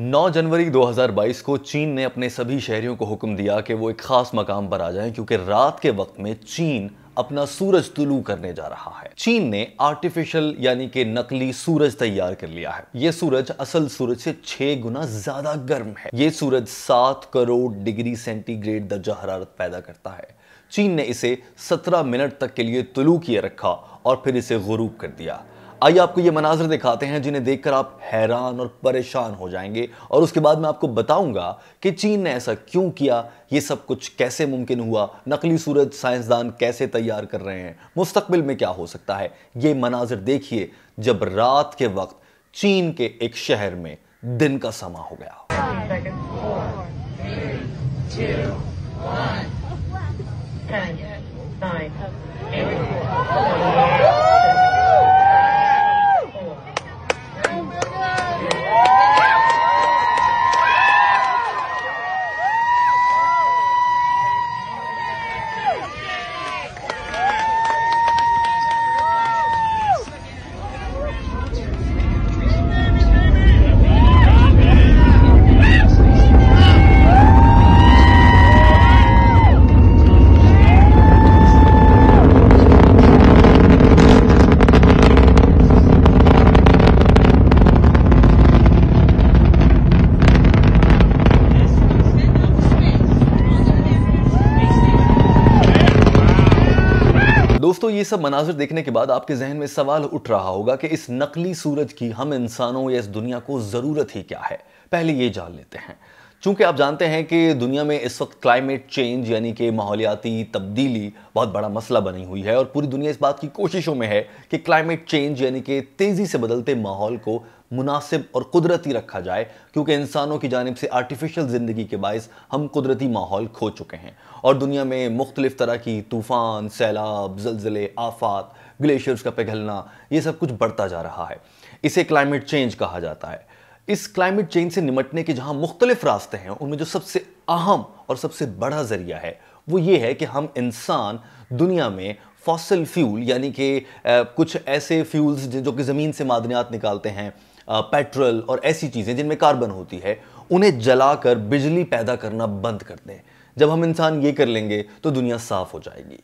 9 जनवरी 2022 को चीन ने अपने सभी शहरियों को हुक्म दिया कि वो एक खास मकाम पर आ जाएं क्योंकि रात के वक्त में चीन अपना सूरज तुलू करने जा रहा है चीन ने आर्टिफिशियल यानी कि नकली सूरज तैयार कर लिया है यह सूरज असल सूरज से छह गुना ज्यादा गर्म है यह सूरज सात करोड़ डिग्री सेंटीग्रेड दर्जा हरारत पैदा करता है चीन ने इसे 17 मिनट तक के लिए तुलू किए रखा और फिर इसे गुरूब कर दिया आइए आपको ये मनाजर दिखाते हैं जिन्हें देखकर आप हैरान और परेशान हो जाएंगे और उसके बाद मैं आपको बताऊंगा कि चीन ने ऐसा क्यों किया ये सब कुछ कैसे मुमकिन हुआ नकली सूरज साइंसदान कैसे तैयार कर रहे हैं मुस्तकबिल में क्या हो सकता है ये मनाजर देखिए जब रात के वक्त चीन के एक शहर में दिन का समा हो गया Nine, eight, दोस्तों ये सब मनाजिर देखने के बाद आपके जहन में सवाल उठ रहा होगा कि इस नकली सूरज की हम इंसानों या इस दुनिया को ज़रूरत ही क्या है पहले ये जान लेते हैं चूंकि आप जानते हैं कि दुनिया में इस वक्त क्लाइमेट चेंज यानी कि माहौलियाती तब्दीली बहुत बड़ा मसला बनी हुई है और पूरी दुनिया इस बात की कोशिशों में है कि क्लाइमेट चेंज यानी कि तेज़ी से बदलते माहौल को मुनासिब और कुदरती रखा जाए क्योंकि इंसानों की जानब से आर्टिफिशियल ज़िंदगी के बायस हम कुदरती माहौल खो चुके हैं और दुनिया में मुख्तलिफ़ तरह की तूफ़ान सैलाब जलजिले आफात ग्लेशियर्स का पिघलना ये सब कुछ बढ़ता जा रहा है इसे क्लाइमेट चेंज कहा जाता है इस क्लाइमेट चेंज से निमटने के जहां मुख्तलिफ रास्ते हैं उनमें जो सबसे अहम और सबसे बड़ा जरिया है वो ये है कि हम इंसान दुनिया में फॉसल फ्यूल यानी कि कुछ ऐसे फ्यूल्स जो कि ज़मीन से मादनियात निकालते हैं पेट्रोल और ऐसी चीज़ें जिनमें कार्बन होती है उन्हें जलाकर बिजली पैदा करना बंद कर दें जब हम इंसान ये कर लेंगे तो दुनिया साफ़ हो जाएगी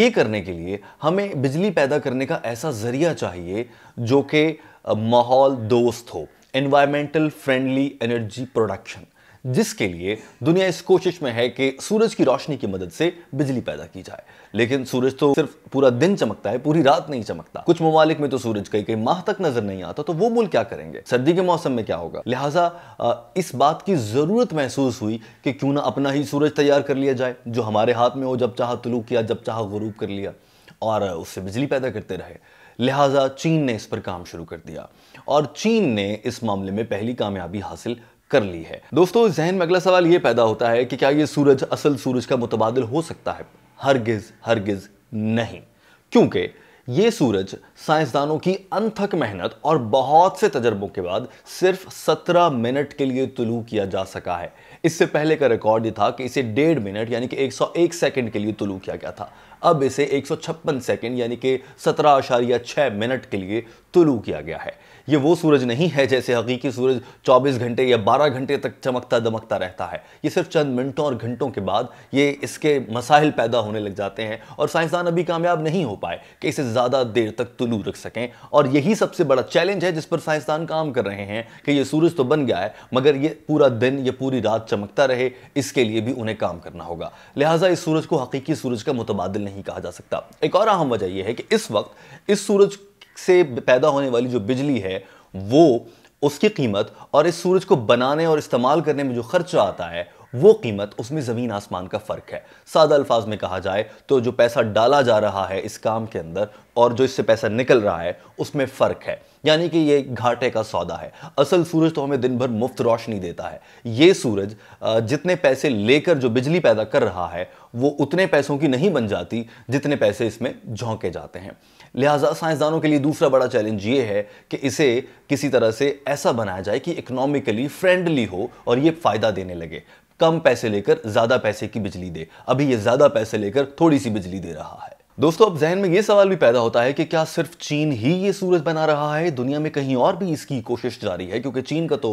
ये करने के लिए हमें बिजली पैदा करने का ऐसा ज़रिया चाहिए जो कि माहौल दोस्त हो एनवायरमेंटल फ्रेंडली एनर्जी प्रोडक्शन जिसके लिए दुनिया इस कोशिश में है कि सूरज की रोशनी की मदद से बिजली पैदा की जाए लेकिन सूरज तो सिर्फ पूरा दिन चमकता है पूरी रात नहीं चमकता कुछ ममालिक में तो सूरज कई कई माह तक नजर नहीं आता तो वो मुल्क क्या करेंगे सर्दी के मौसम में क्या होगा लिहाजा इस बात की जरूरत महसूस हुई कि क्यों ना अपना ही सूरज तैयार कर लिया जाए जो हमारे हाथ में हो जब चाह तुलू किया जब चाह गरूब कर लिया और उससे बिजली पैदा करते रहे लिहाजा चीन ने इस पर काम शुरू कर दिया और चीन ने इस मामले में पहली कामयाबी हासिल कर ली है दोस्तों जहन में अगला सवाल यह पैदा होता है कि क्या यह सूरज असल सूरज का मुतबादल हो सकता है हरगिज हरगिज नहीं क्योंकि ये सूरज साइंसदानों की अनथक मेहनत और बहुत से तजर्बों के बाद सिर्फ 17 मिनट के लिए तुलू किया जा सका है इससे पहले का रिकॉर्ड यह था कि इसे डेढ़ मिनट यानी कि 101 सेकंड के लिए तुलू किया गया था अब इसे 156 सेकंड यानी कि सत्रह आशारिया छः मिनट के लिए तुलू किया गया है ये वो सूरज नहीं है जैसे हकीकी सूरज 24 घंटे या 12 घंटे तक चमकता दमकता रहता है ये सिर्फ चंद मिनटों और घंटों के बाद ये इसके मसाइल पैदा होने लग जाते हैं और साइंसदान अभी कामयाब नहीं हो पाए कि इसे ज़्यादा देर तक तुलू दूर रख सकें और यही सबसे बड़ा चैलेंज है जिस पर साइंसदान काम कर रहे हैं कि ये सूरज तो बन गया है मगर ये पूरा दिन ये पूरी रात चमकता रहे इसके लिए भी उन्हें काम करना होगा लिहाजा इस सूरज को हकीकी सूरज का मुतबादल नहीं कहा जा सकता एक और अहम वजह यह है कि इस वक्त इस सूरज से पैदा होने वाली जो बिजली है वो उसकी कीमत और इस सूरज को बनाने और इस्तेमाल करने में जो खर्चा आता है वो कीमत उसमें ज़मीन आसमान का फ़र्क है सादा अल्फाज में कहा जाए तो जो पैसा डाला जा रहा है इस काम के अंदर और जो इससे पैसा निकल रहा है उसमें फ़र्क है यानी कि ये घाटे का सौदा है असल सूरज तो हमें दिन भर मुफ्त रोशनी देता है ये सूरज जितने पैसे लेकर जो बिजली पैदा कर रहा है वो उतने पैसों की नहीं बन जाती जितने पैसे इसमें झोंके जाते हैं लिहाजा साइंसदानों के लिए दूसरा बड़ा चैलेंज ये है कि इसे किसी तरह से ऐसा बनाया जाए कि इकोनॉमिकली फ्रेंडली हो और ये फ़ायदा देने लगे कम पैसे लेकर ज्यादा पैसे की बिजली दे अभी ये ज्यादा पैसे लेकर थोड़ी सी बिजली दे रहा है दोस्तों अब जहन में ये सवाल भी पैदा होता है कि क्या सिर्फ चीन ही ये सूरज बना रहा है दुनिया में कहीं और भी इसकी कोशिश जारी है क्योंकि चीन का तो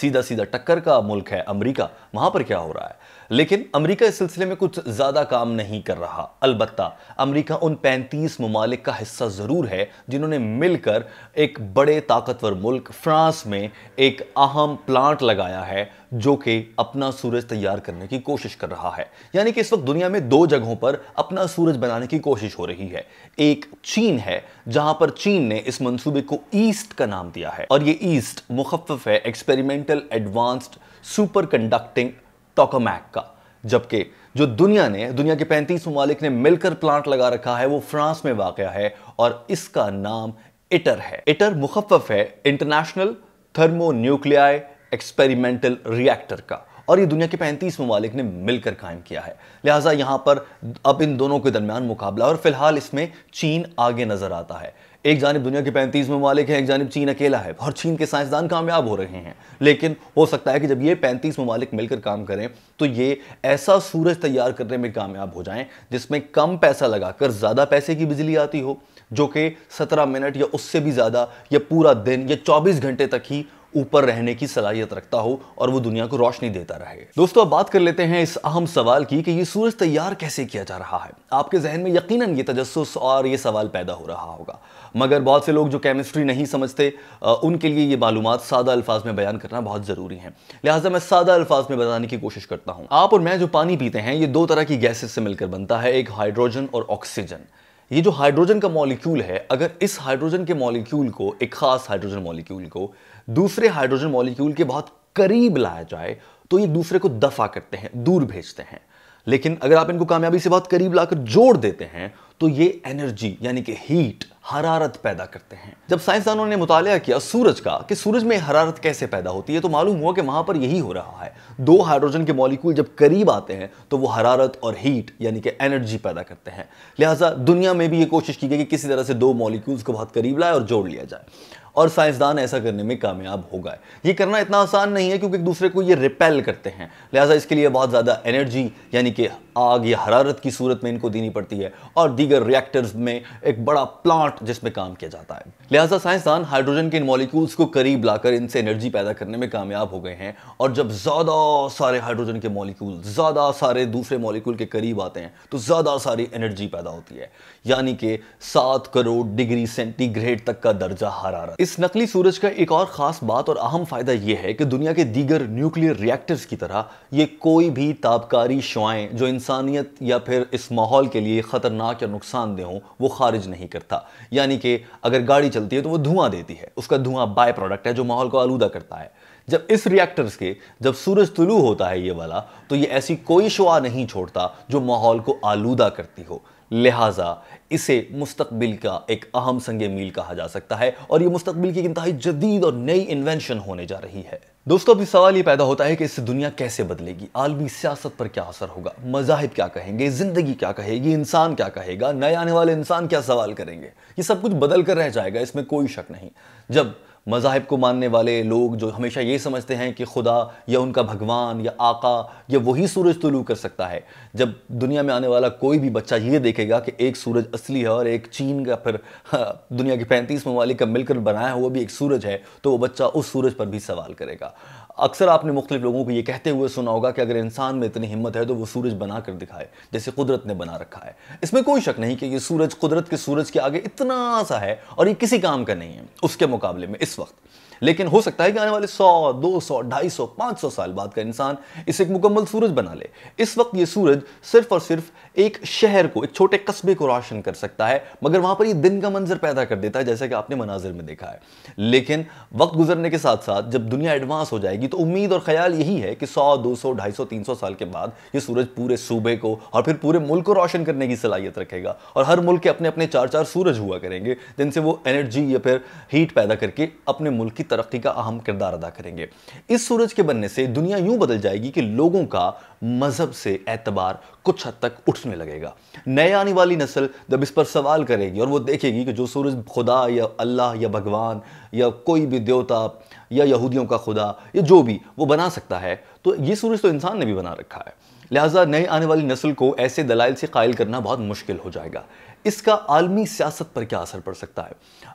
सीधा सीधा टक्कर का मुल्क है अमरीका वहां पर क्या हो रहा है लेकिन अमेरिका इस सिलसिले में कुछ ज़्यादा काम नहीं कर रहा अलबत् अमेरिका उन 35 ममालिक का हिस्सा ज़रूर है जिन्होंने मिलकर एक बड़े ताकतवर मुल्क फ्रांस में एक अहम प्लांट लगाया है जो कि अपना सूरज तैयार करने की कोशिश कर रहा है यानी कि इस वक्त दुनिया में दो जगहों पर अपना सूरज बनाने की कोशिश हो रही है एक चीन है जहां पर चीन ने इस मंसूबे को ईस्ट का नाम दिया है और ये ईस्ट मुखफ है experimental advanced superconducting tokamak का जबकि जो दुनिया ने दुनिया के पैंतीस ममालिक ने मिलकर प्लांट लगा रखा है वो फ्रांस में वाक़ है और इसका नाम इटर है इटर मुखफ है इंटरनेशनल न्यूक्लियाई एक्सपेरिमेंटल रिएक्टर का और ये दुनिया के पैंतीस ममालिक ने मिलकर कायम किया है लिहाजा यहाँ पर अब इन दोनों के दरमियान मुकाबला और फिलहाल इसमें चीन आगे नज़र आता है एक जानब दुनिया के पैंतीस ममालिक हैं एक जानब चीन अकेला है और चीन के साइंसदान कामयाब हो रहे हैं लेकिन हो सकता है कि जब ये पैंतीस ममालिक मिलकर काम करें तो ये ऐसा सूरज तैयार करने में कामयाब हो जाएं जिसमें कम पैसा लगाकर ज़्यादा पैसे की बिजली आती हो जो कि सत्रह मिनट या उससे भी ज़्यादा या पूरा दिन या चौबीस घंटे तक ही ऊपर रहने की सलाहियत रखता हो और वो दुनिया को रोशनी देता रहे दोस्तों अब बात कर लेते हैं इस अहम सवाल की कि ये सूरज तैयार कैसे किया जा रहा है आपके जहन में यकीन ये तजस और ये सवाल पैदा हो रहा होगा मगर बहुत से लोग जो केमिस्ट्री नहीं समझते उनके लिए ये मालूम सादा अल्फाज में बयान करना बहुत ज़रूरी है लिहाजा मैं सादा अल्फाज में बताने की कोशिश करता हूँ आप और मैं जो पानी पीते हैं ये दो तरह की गैसेज से मिलकर बनता है एक हाइड्रोजन और ऑक्सीजन ये जो हाइड्रोजन का मॉलिक्यूल है अगर इस हाइड्रोजन के मॉलिक्यूल को एक खास हाइड्रोजन मॉलिक्यूल को दूसरे हाइड्रोजन मॉलिक्यूल के बहुत करीब लाया जाए तो ये दूसरे को दफा करते हैं दूर भेजते हैं लेकिन अगर आप इनको कामयाबी से बहुत करीब लाकर जोड़ देते हैं तो ये एनर्जी यानी कि हीट हरारत पैदा करते हैं जब साइंसदानों ने मुताया किया सूरज का कि सूरज में हरारत कैसे पैदा होती है तो मालूम हुआ कि वहां पर यही हो रहा है दो हाइड्रोजन के मॉलिक्यूल जब करीब आते हैं तो वो हरारत और हीट यानी कि एनर्जी पैदा करते हैं लिहाजा दुनिया में भी ये कोशिश की गई कि किसी तरह से दो मॉलिक्यूल्स को बहुत करीब लाए और जोड़ लिया जाए और साइंसदान ऐसा करने में कामयाब होगा ये करना इतना आसान नहीं है क्योंकि एक दूसरे को ये रिपेल करते हैं लिहाजा इसके लिए बहुत ज़्यादा एनर्जी यानी कि आग या हरारत की सूरत में इनको देनी पड़ती है और दीगर रिएक्टर्स में एक बड़ा प्लांट जिसमें काम किया जाता है लिहाजा साइंसदान हाइड्रोजन के इन मॉलिक्यूल्स को करीब लाकर इनसे एनर्जी पैदा करने में कामयाब हो गए हैं और जब ज़्यादा सारे हाइड्रोजन के मॉलिक्यूल ज़्यादा सारे दूसरे मॉलिक्यूल के करीब आते हैं तो ज़्यादा सारी एनर्जी पैदा होती है यानी कि सात करोड़ डिग्री सेंटीग्रेड तक का दर्जा हरारत इस नकली सूरज का एक और खास बात और अहम फायदा यह है कि दुनिया के दीगर न्यूक्लियर रिएक्टर्स की तरह ये कोई भी ताबकारी शुआएं जो इंसानियत या फिर इस माहौल के लिए ख़तरनाक या नुकसानदेह हों वो खारिज नहीं करता यानी कि अगर गाड़ी चलती है तो वो धुआं देती है उसका धुआं बाय प्रोडक्ट है जो माहौल को आलूदा करता है जब इस रिएक्टर्स के जब सूरज तुलू होता है ये वाला तो ये ऐसी कोई शुआ नहीं छोड़ता जो माहौल को आलूदा करती हो लिहाजा इसे मुस्तबिल का एक अहम संग मील कहा जा सकता है और ये मुस्तबिल की इंतहाई जदीद और नई इन्वेंशन होने जा रही है दोस्तों अभी सवाल ये पैदा होता है कि इससे दुनिया कैसे बदलेगी आलमी सियासत पर क्या असर होगा मजाहब क्या कहेंगे जिंदगी क्या कहेगी इंसान क्या कहेगा नए आने वाले इंसान क्या सवाल करेंगे ये सब कुछ बदल कर रह जाएगा इसमें कोई शक नहीं जब मज़ाहब को मानने वाले लोग जो हमेशा ये समझते हैं कि खुदा या उनका भगवान या आका या वही सूरज तुलू तो कर सकता है जब दुनिया में आने वाला कोई भी बच्चा ये देखेगा कि एक सूरज असली है और एक चीन का फिर हाँ, दुनिया के पैंतीस ममालिक का मिलकर बनाया हुआ भी एक सूरज है तो वो बच्चा उस सूरज पर भी सवाल करेगा अक्सर आपने मुख्तलिफ लोगों को ये कहते हुए सुना होगा कि अगर इंसान में इतनी हिम्मत है तो वो सूरज बना कर दिखाए जैसे कुदरत ने बना रखा है इसमें कोई शक नहीं कि ये सूरज कुदरत के सूरज के आगे इतना सा है और ये किसी काम का नहीं है उसके मुकाबले में इस वक्त लेकिन हो सकता है कि आने वाले सौ दो सौ ढाई सौ पांच सौ साल बाद का इंसान इसे एक मुकम्मल सूरज बना ले इस वक्त ये सूरज सिर्फ और सिर्फ एक शहर को एक छोटे कस्बे को रोशन कर सकता है मगर वहां पर ये दिन का मंजर पैदा कर देता है जैसा कि आपने मनाजिर में देखा है लेकिन वक्त गुजरने के साथ साथ जब दुनिया एडवांस हो जाएगी तो उम्मीद और ख्याल यही है कि सौ दो सौ ढाई सौ तीन सौ साल के बाद ये सूरज पूरे सूबे को और फिर पूरे मुल्क को रोशन करने की सलाहियत रखेगा और हर मुल्क के अपने अपने चार चार सूरज हुआ करेंगे जिनसे वो एनर्जी या फिर हीट पैदा करके अपने मुल्क की तरक्की का अहम किरदार अदा करेंगे इस सूरज के बनने से दुनिया यूं बदल जाएगी कि लोगों का मज़हब से एतबार कुछ हद तक उठने लगेगा नए आने वाली नस्ल जब इस पर सवाल करेगी और वो देखेगी कि जो सूरज खुदा या अल्लाह या भगवान या कोई भी देवता या यहूदियों का खुदा या जो भी वो बना सकता है तो ये सूरज तो इंसान ने भी बना रखा है लिहाजा नए आने वाली नस्ल को ऐसे दलाइल से कायल करना बहुत मुश्किल हो जाएगा इसका आलमी सियासत पर क्या असर पड़ सकता है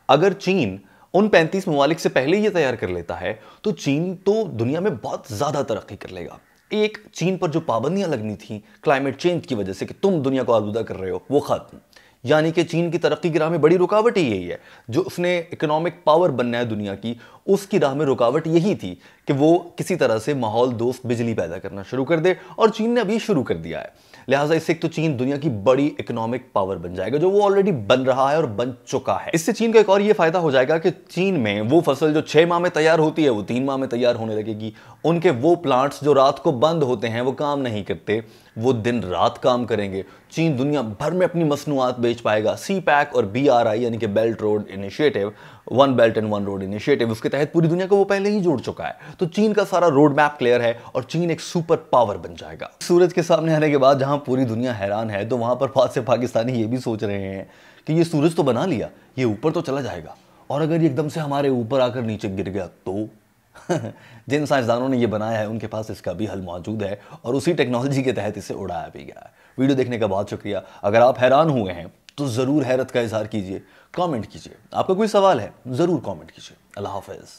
अगर चीन उन 35 ममालिक से पहले ये तैयार कर लेता है तो चीन तो दुनिया में बहुत ज़्यादा तरक्की कर लेगा एक चीन पर जो पाबंदियां लगनी थी क्लाइमेट चेंज की वजह से कि तुम दुनिया को आलूदा कर रहे हो वो ख़त्म यानी कि चीन की तरक्की की राह में बड़ी रुकावट ही यही है जो उसने इकोनॉमिक पावर बनना है दुनिया की उसकी राह में रुकावट यही थी कि वो किसी तरह से माहौल दोस्त बिजली पैदा करना शुरू कर दे और चीन ने अभी शुरू कर दिया है लिहाजा इससे एक तो चीन दुनिया की बड़ी इकोनॉमिक पावर बन जाएगा जो वो ऑलरेडी बन रहा है और बन चुका है इससे चीन का एक और ये फायदा हो जाएगा कि चीन में वो फसल जो छह माह में तैयार होती है वो तीन माह में तैयार होने लगेगी उनके वो प्लांट्स जो रात को बंद होते हैं वो काम नहीं करते वो दिन रात काम करेंगे चीन दुनिया भर में अपनी मसनूआत बेच पाएगा सी पैक और बी आर आई यानी कि belt road initiative one belt and one road initiative उसके तहत पूरी दुनिया को वो पहले ही जोड़ चुका है तो चीन का सारा रोड मैप क्लियर है और चीन एक सुपर पावर बन जाएगा सूरज के सामने आने के बाद जहां पूरी दुनिया हैरान है तो वहां पर बहुत से पाकिस्तानी ये भी सोच रहे हैं कि ये सूरज तो बना लिया ये ऊपर तो चला जाएगा और अगर एकदम से हमारे ऊपर आकर नीचे गिर गया तो जिन साइंसदानों ने यह बनाया है उनके पास इसका भी हल मौजूद है और उसी टेक्नोलॉजी के तहत इसे उड़ाया भी गया है वीडियो देखने का बहुत शुक्रिया अगर आप हैरान हुए हैं तो ज़रूर हैरत का इजहार कीजिए कमेंट कीजिए आपका कोई सवाल है ज़रूर कमेंट कीजिए अल्लाह हाफिज़